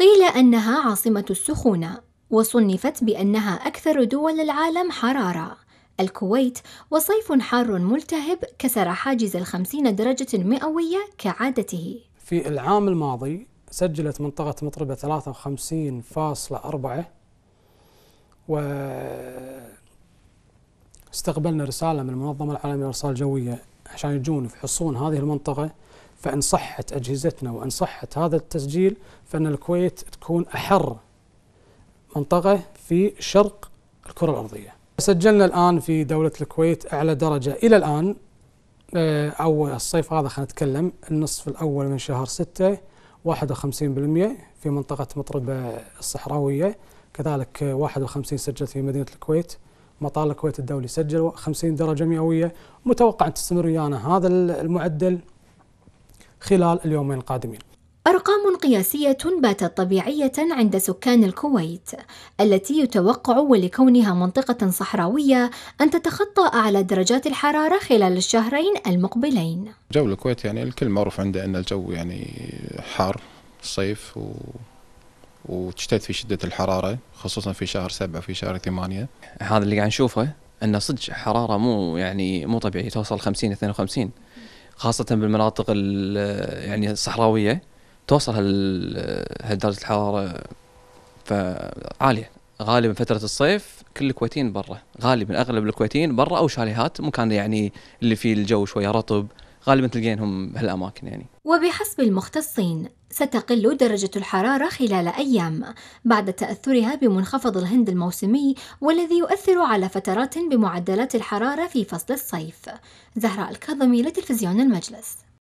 قيل أنها عاصمة السخونة وصنفت بأنها أكثر دول العالم حرارة الكويت وصيف حار ملتهب كسر حاجز الخمسين درجة مئوية كعادته في العام الماضي سجلت منطقة مطربة 53.4 و استقبلنا رسالة من المنظمة العالمية للأرصاد الجوية عشان يجون يفحصون هذه المنطقة فإن صحت أجهزتنا وإن صحت هذا التسجيل فإن الكويت تكون أحر منطقة في شرق الكرة الأرضية سجلنا الآن في دولة الكويت أعلى درجة إلى الآن آه، أول الصيف هذا خلينا نتكلم النصف الأول من شهر 6 51% في منطقة مطربة الصحراوية كذلك 51 سجلت في مدينة الكويت مطار الكويت الدولي سجل 50 درجة مئوية متوقع أن تستمر ويانا هذا المعدل خلال اليومين القادمين أرقام قياسية باتت طبيعية عند سكان الكويت التي يتوقع ولكونها منطقة صحراوية أن تتخطى أعلى درجات الحرارة خلال الشهرين المقبلين جو الكويت يعني الكل معروف عنده أن الجو يعني حار صيف و... وتشتد في شدة الحرارة خصوصا في شهر سبعة في شهر ثمانية هذا اللي قاعد نشوفه أن صدق حرارة مو يعني مو طبيعية توصل 50 52 خاصه بالمناطق يعني الصحراويه توصل هالدرجه الحراره فعاليه غالبا فترة الصيف كل الكويتيين برا غالبا أغلب الكويتيين برا أو شاليهات مكان يعني اللي فيه الجو شوية رطب غالبا تلقينهم بهالاماكن يعني. وبحسب المختصين ستقل درجة الحرارة خلال أيام بعد تأثرها بمنخفض الهند الموسمي والذي يؤثر على فترات بمعدلات الحرارة في فصل الصيف. زهراء الكاظمي لتلفزيون المجلس.